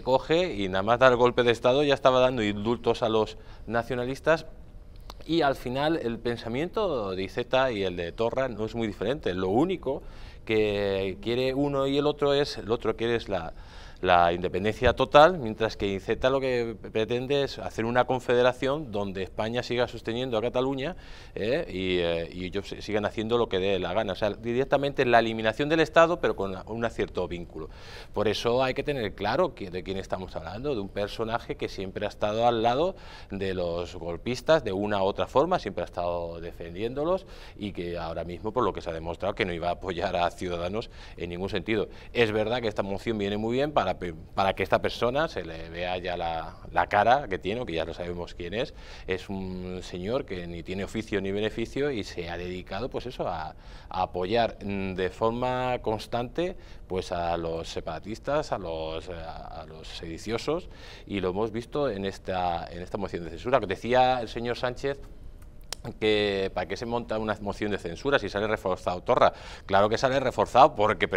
coge y nada más dar el golpe de Estado ya estaba dando indultos a los nacionalistas y al final el pensamiento de Iceta y el de Torra no es muy diferente. Lo único que quiere uno y el otro es, el otro quiere es la, la independencia total, mientras que INCETA lo que pretende es hacer una confederación donde España siga sosteniendo a Cataluña eh, eh, y, ellos sigan haciendo lo que dé la gana. O sea, directamente la eliminación del Estado, pero con un cierto vínculo. Por eso hay que tener claro de quién estamos hablando, de un personaje que siempre ha estado al lado de los golpistas, de una u otra forma, siempre ha estado defendiéndolos y que ahora mismo, por lo que se ha demostrado, que no iba a apoyar a Ciudadanos en ningún sentido. Es verdad que esta moción viene muy bien para para, que esta persona se le vea ya la, cara que tiene, que ya lo sabemos quién es, es un señor que ni tiene oficio ni beneficio y se ha dedicado pues eso a, apoyar de forma constante pues a los separatistas, a los, eh, a, los sediciosos y lo hemos visto en esta, en esta moción de censura. Decía el señor Sánchez que para qué se monta una moción de censura si sale reforzado Torra. Claro que sale reforzado porque